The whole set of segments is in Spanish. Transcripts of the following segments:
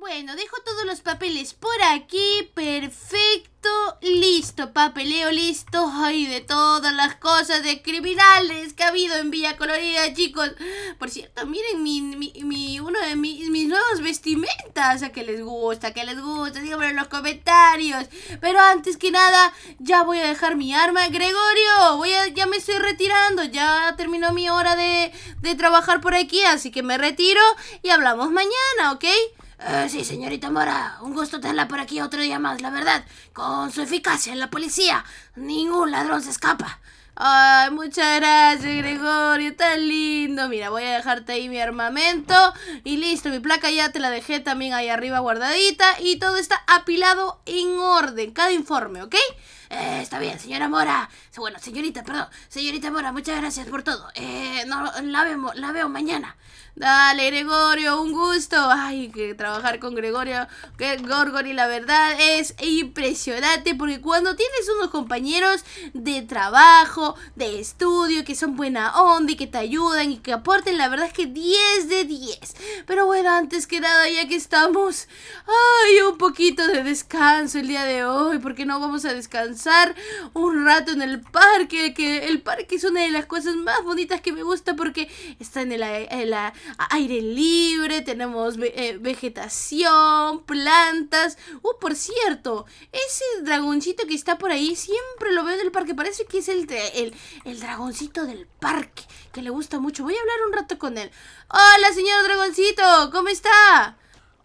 Bueno, dejo todos los papeles por aquí, perfecto, listo, papeleo listo, ay, de todas las cosas de criminales que ha habido en Villa Colorida, chicos. Por cierto, miren mi, mi, uno de mis, mis vestimentas, a que les gusta, que les gusta, díganmelo en los comentarios. Pero antes que nada, ya voy a dejar mi arma, Gregorio, voy a, ya me estoy retirando, ya terminó mi hora de, de trabajar por aquí, así que me retiro y hablamos mañana, ¿ok? Eh, sí, señorita Mora, un gusto tenerla por aquí otro día más. La verdad, con su eficacia en la policía, ningún ladrón se escapa. Ay, muchas gracias, Gregorio, tan lindo. Mira, voy a dejarte ahí mi armamento. Y listo, mi placa ya te la dejé también ahí arriba guardadita. Y todo está apilado en orden, cada informe, ¿ok? Eh, está bien, señora Mora. Bueno, señorita, perdón. Señorita Mora, muchas gracias por todo. Eh, la, vemos, la veo mañana. Dale, Gregorio, un gusto. Ay, que trabajar con Gregorio, que la verdad es impresionante porque cuando tienes unos compañeros de trabajo, de estudio, que son buena onda y que te ayudan y que aporten, la verdad es que 10 de 10. Pero bueno, antes que nada, ya que estamos, ay, un poquito de descanso el día de hoy, porque no vamos a descansar un rato en el parque, que el parque es una de las cosas más bonitas que me gusta porque está en el, aire libre, tenemos eh, vegetación, plantas. Uh, por cierto, ese dragoncito que está por ahí siempre lo veo en el parque, parece que es el, el, el dragoncito del parque, que le gusta mucho. Voy a hablar un rato con él. Hola, señor dragoncito, ¿cómo está?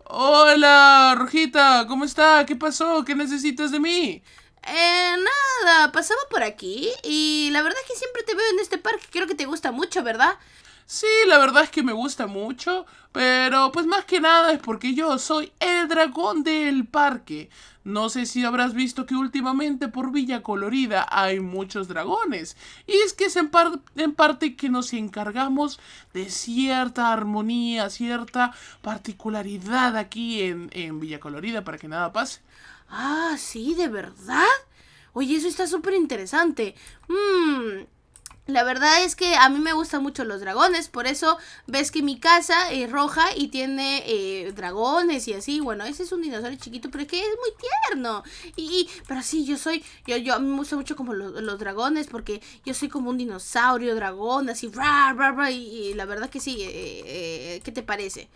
Hola, Rojita, ¿cómo está? ¿Qué pasó? ¿Qué necesitas de mí? Eh, nada, pasaba por aquí y la verdad es que siempre te veo en este parque. Creo que te gusta mucho, ¿verdad? Sí, la verdad es que me gusta mucho, pero pues más que nada es porque yo soy el dragón del parque. No sé si habrás visto que últimamente por Villa Colorida hay muchos dragones. Y es que es en, en parte que nos encargamos de cierta armonía, cierta particularidad aquí en, en Villa Colorida para que nada pase. Ah, sí, de verdad. Oye, eso está súper interesante. Mmm... La verdad es que a mí me gustan mucho los dragones, por eso ves que mi casa es roja y tiene eh, dragones y así. Bueno, ese es un dinosaurio chiquito, pero es que es muy tierno. Y, pero sí, yo soy, yo, yo a mí me gusta mucho como los dragones porque yo soy como un dinosaurio dragón, así, y, la verdad que sí, eh, eh, ¿qué te parece?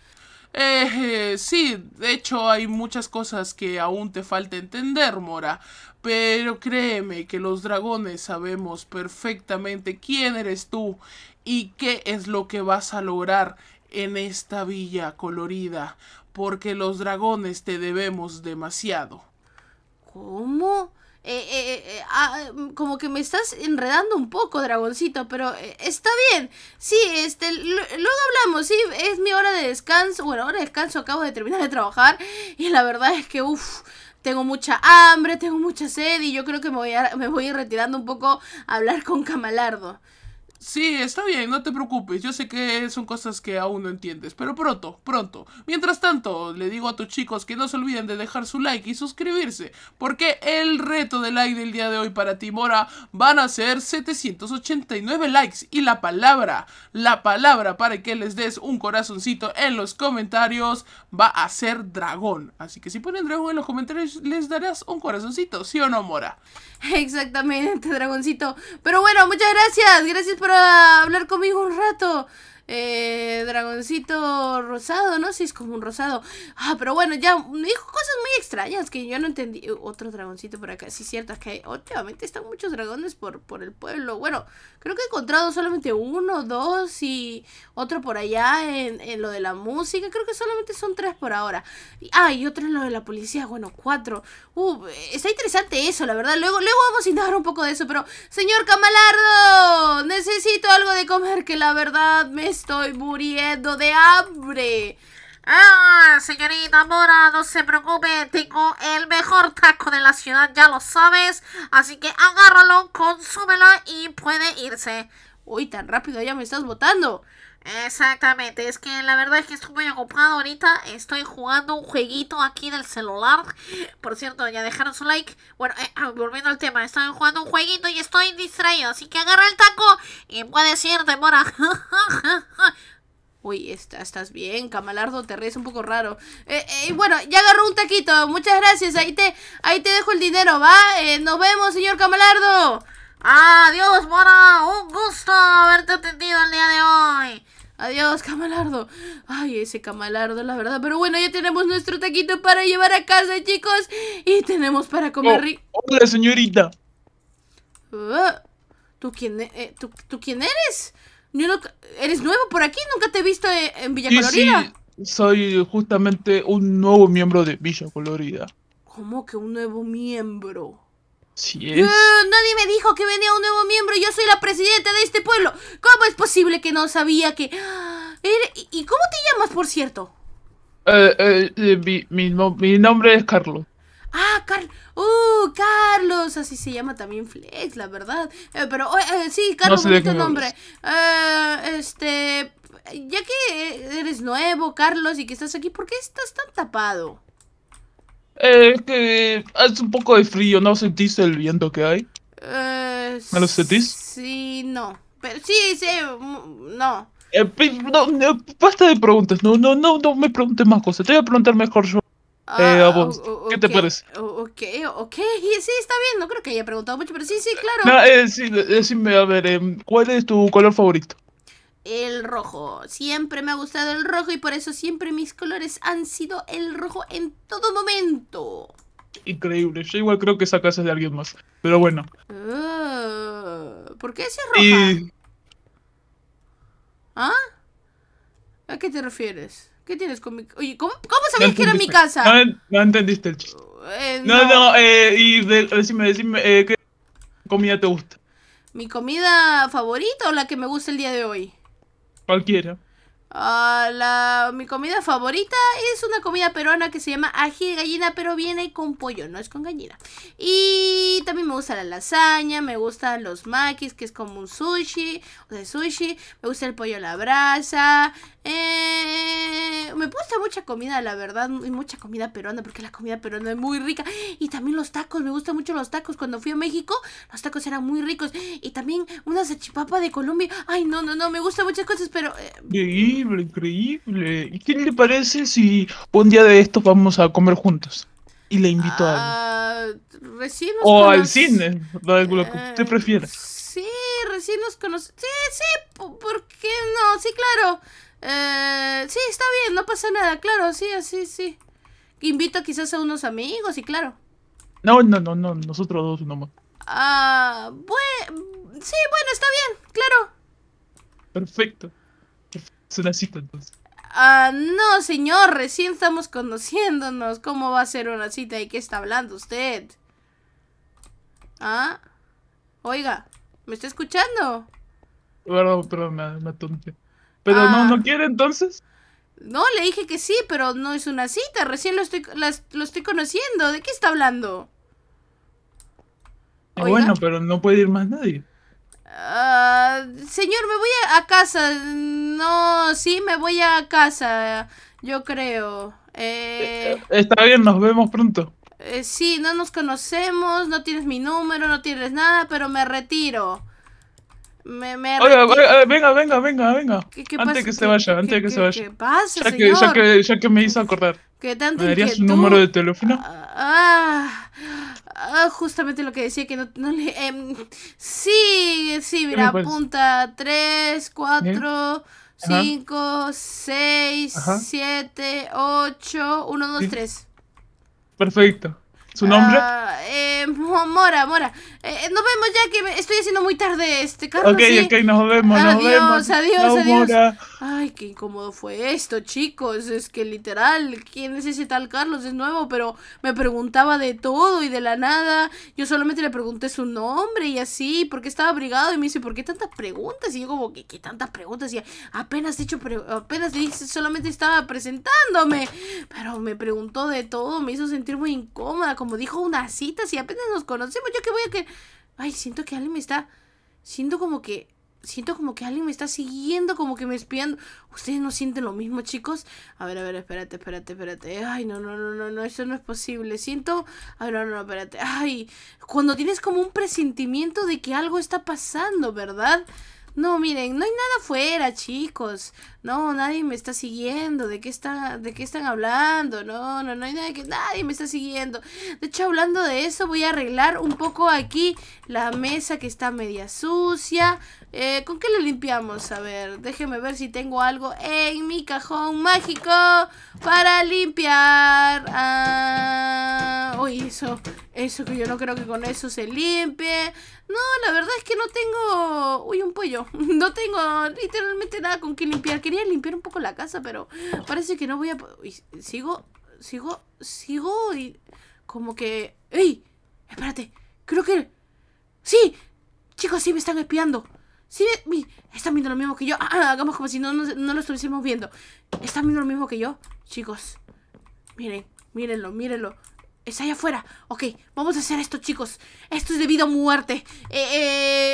Eh, sí, de hecho hay muchas cosas que aún te falta entender, Mora. Pero créeme que los dragones sabemos perfectamente quién eres tú y qué es lo que vas a lograr en esta villa colorida, porque los dragones te debemos demasiado. ¿Cómo? Eh eh, eh, eh, ah, mm, como que me estás enredando un poco, dragoncito, pero eh, está bien. Sí, este, luego hablamos, sí, es mi hora de descanso. Bueno, hora de descanso, acabo de terminar de trabajar y la verdad es que, uff tengo mucha hambre, tengo mucha sed y yo creo que me voy a, me voy a ir retirando un poco a hablar con Camalardo. Sí, está bien, no te preocupes. Yo sé que son cosas que aún no entiendes, pero pronto, pronto. Mientras tanto, le digo a tus chicos que no se olviden de dejar su like y suscribirse, porque el reto de like del día de hoy para ti, Mora, van a ser 789 likes y la palabra, la palabra para que les des un corazoncito en los comentarios va a ser dragón. Así que si ponen dragón en los comentarios les darás un corazoncito, ¿sí o no, Mora? Exactamente, dragoncito. Pero bueno, muchas gracias, gracias por hablar conmigo un rato eh, dragoncito rosado, no sé si es como un rosado. Ah, pero bueno, ya dijo cosas muy extrañas que yo no entendí. Uh, otro dragoncito por acá, sí, cierto, es que últimamente están muchos dragones por, por el pueblo. Bueno, creo que he encontrado solamente uno, dos y otro por allá en, lo de la música. Creo que solamente son tres por ahora. Ah, y otro en lo de la policía, bueno, cuatro. Uh, está interesante eso, la verdad. Luego, luego vamos a indagar un poco de eso, pero señor Camalardo, necesito algo de comer que la verdad me estoy muriendo de hambre. Ah, señorita Mora, no se preocupe, tengo el mejor taco de la ciudad, ya lo sabes. Así que agárralo, consúmelo y puede irse. Uy, tan rápido ya me estás botando. Exactamente, es que la verdad es que estoy muy ocupado ahorita, estoy jugando un jueguito aquí del celular, por cierto, ya dejaron su like, bueno, eh, ah, volviendo al tema, estoy jugando un jueguito y estoy distraído, así que agarra el taco y puedes irte, mora. Uy, está, estás bien, Camalardo, te ríes un poco raro. Eh, eh, bueno, ya agarró un taquito, muchas gracias, ahí te, ahí te dejo el dinero, ¿va? nos vemos, señor Camalardo. Adiós, Mora. Un gusto haberte atendido el día de hoy. Adiós, Camalardo. Ay, ese Camalardo, la verdad. Pero bueno, ya tenemos nuestro taquito para llevar a casa, chicos. Y tenemos para comer... Oh, rico. hola, señorita. Ah, ¿tú, quién, e-, eh, ¿tú, quién eres? ¿Eres nuevo por aquí? ¿Nunca te he visto eh, en Villa Colorida? Sí, soy justamente un nuevo miembro de Villa Colorida. ¿Cómo que un nuevo miembro? Sí nadie me dijo que venía un nuevo miembro. Yo soy la presidenta de este pueblo. ¿Cómo es posible que no sabía que... ¿Y cómo te llamas, por cierto? Eh, eh, eh, mi, nombre es Carlos. Ah, Carlos. Uh, Carlos. Así se llama también Flex, la verdad. pero sí, Carlos, no bonito nombre. este. Ya que eres nuevo, Carlos, y que estás aquí, ¿por qué estás tan tapado? Eh, es que hace un poco de frío, ¿no sentís el viento que hay? ¿Me eh, lo sentís? Sí, no. Pero sí, sí, no. Eh, Basta de preguntas, no, no, no, no me preguntes más cosas. Te voy a preguntar mejor yo. Eh, ah, a vos. ¿Qué te parece? Ok, ok, sí, está bien. No creo que haya preguntado mucho, pero sí, sí, claro. sí, decime, a ver, em, ¿cuál es tu color favorito? el rojo. Siempre me ha gustado el rojo y por eso siempre mis colores han sido el rojo en todo momento. Increíble. Yo igual creo que esa casa es de alguien más. Pero bueno. Oh, ¿Por qué ese rojo? ¿Ah? ¿A qué te refieres? ¿Qué tienes con mi Oye, ¿cómo, sabías que era mi casa? No, entendiste el chiste. Eh, no, no, eh, y decime, decime, eh, ¿qué comida te gusta? ¿Mi comida favorita o la que me gusta el día de hoy? Qualquer. Ah, la, mi comida favorita es una comida peruana que se llama ají de gallina, pero viene con pollo, no es con gallina. Y también me gusta la lasaña, me gustan los maquis que es como un sushi, o sea, sushi, me gusta el pollo a la brasa. Eh, me gusta mucha comida, la verdad, y mucha comida peruana, porque la comida peruana es muy rica. Y también los tacos, me gustan mucho los tacos. Cuando fui a México, los tacos eran muy ricos. Y también una salchipapa de Colombia. Ay, no, no, no, me gustan muchas cosas, pero... Eh, increíble, increíble. ¿Y qué le parece si un día de estos vamos a comer juntos? Y le invito a... Ah, recién o al cine, lo eh, usted prefiere? Sí, recién nos conoce. Sí, sí, ¿por qué no? Sí, claro. Eh, sí, está bien, no pasa nada, claro, sí, así, sí. Invito quizás a unos amigos y claro. No, no, no, no, nosotros dos nomás. Ah, bueno, sí, bueno, está bien, claro. Perfecto una cita entonces. Ah, no, señor, recién estamos conociéndonos. ¿Cómo va a ser una cita? y qué está hablando usted? Ah, oiga, ¿me está escuchando? Bueno, pero me, me ¿Pero no, no ah. quiere entonces? No, le dije que sí, pero no es una cita. Recién lo estoy, lo estoy conociendo. ¿De qué está hablando? bueno, pero no puede ir más nadie. Ah. señor, me voy a casa no, sí, me voy a casa, yo creo. Eh... Está bien, nos vemos pronto. Eh, sí, no nos conocemos, no tienes mi número, no tienes nada, pero me retiro. Me, Oiga, eh, venga, venga, venga, venga. ¿Qué, antes que se vaya, antes de que se vaya. ¿Qué pasa, ya, Que, ya, que, ya que me hizo acordar. ¿Qué ¿Me darías un número de teléfono? Ah, ah, justamente lo que decía que no, le... Em, sí, sí, mira, pues. apunta Tres, cuatro... 5, 6, 7, 8, 1, 2, 3. Perfecto. ¿Su nombre? Ah, eh, Mora, Mora. Eh, eh, nos vemos ya que estoy haciendo muy tarde este, carro. Ok, ok, nos vemos. Adiós, nos vemos. adiós, adiós. Mora. Ay, qué incómodo fue esto, chicos. Es que literal, ¿quién es ese tal Carlos? Es nuevo, pero me preguntaba de todo y de la nada. Yo solamente le pregunté su nombre y así, porque estaba abrigado. Y me dice, ¿por qué tantas preguntas? Y yo como, ¿qué, tantas preguntas? Y apenas dicho hecho, apenas le solamente estaba presentándome. Pero me preguntó de todo, me hizo sentir muy incómoda. Como dijo una cita, si apenas nos conocemos, yo que voy a que... Ay, siento que alguien me está... Siento como que siento como que alguien me está siguiendo, como que me espiando. ¿Ustedes no sienten lo mismo, chicos? A ver, a ver, espérate, espérate, espérate. Ay, no, no, no, no, no, eso no es posible. Siento. Ay, ah, no, no, no, espérate. Ay, cuando tienes como un presentimiento de que algo está pasando, ¿verdad? No, miren, no hay nada afuera, chicos. No, nadie me está siguiendo. ¿De qué, está, ¿De qué están hablando? No, no, no hay nada que... Nadie me está siguiendo. De hecho, hablando de eso, voy a arreglar un poco aquí la mesa que está media sucia. Eh, ¿Con qué la limpiamos? A ver, déjenme ver si tengo algo en mi cajón mágico para limpiar. Ah, uy, eso, eso que yo no creo que con eso se limpie. No, la verdad es que no tengo... Uy, un pollo. No tengo literalmente nada con que limpiar. Quería limpiar un poco la casa, pero parece que no voy a... sigo, sigo, sigo y... Como que... ¡Ey! Espérate. Creo que... ¡Sí! Chicos, sí me están espiando. Sí, me... están viendo lo mismo que yo. Ah, ah, hagamos como si no, no, no lo estuviésemos viendo. Están viendo lo mismo que yo. Chicos, miren, mírenlo, mírenlo allá afuera. Ok, vamos a hacer esto, chicos. Esto es vida o muerte. Eh,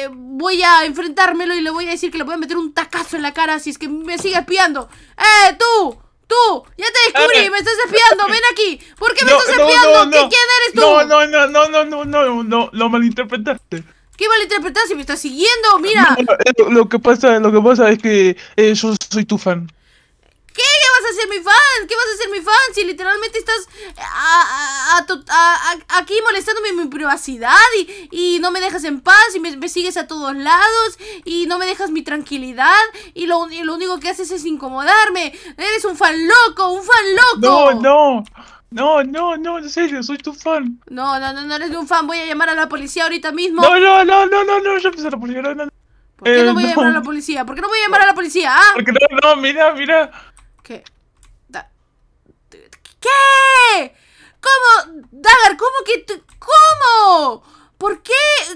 eh, voy a enfrentármelo y le voy a decir que le voy a meter un tacazo en la cara si es que me sigue espiando. ¡Eh, tú! ¡Tú! ¡Ya te descubrí! ¡Me estás espiando! ¡Ven aquí! ¿Por qué me estás espiando? ¿Qué, ¿Quién eres tú? No, no, no, no, no, no, no, no, lo malinterpretaste. ¿Qué malinterpretaste? ¿Me estás siguiendo? ¡Mira! Lo, que pasa, lo que pasa es que eh, yo soy tu fan. ¿Qué? ¿Qué vas a ser mi fan? ¿Qué vas a ser mi fan si literalmente estás eh, a, aquí molestándome mi privacidad y, no me dejas en paz y me, sigues a todos lados y no me dejas mi tranquilidad y lo, único que haces es incomodarme? Eres un fan loco, un fan loco. No, no. No, no, no, en serio, soy tu fan. No, no, no, no eres un fan. Voy a llamar a la policía ahorita mismo. No, no, no, no, no, no, yo empecé a la policía. ¿Por qué no eh, voy a llamar a la policía? ¿Por qué no voy a llamar a la policía? ¿ah? Porque no, no, mira, mira. ¿Qué? Da ¿Qué? ¿Cómo? Dagar, ¿cómo que ¿Cómo? ¿Por qué?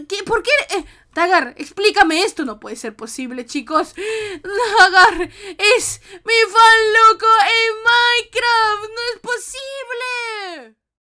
¿Qué? cómo por qué por eh, qué? Dagar, explícame esto. No puede ser posible, chicos. Dagar es mi fan loco en Minecraft. No es posible.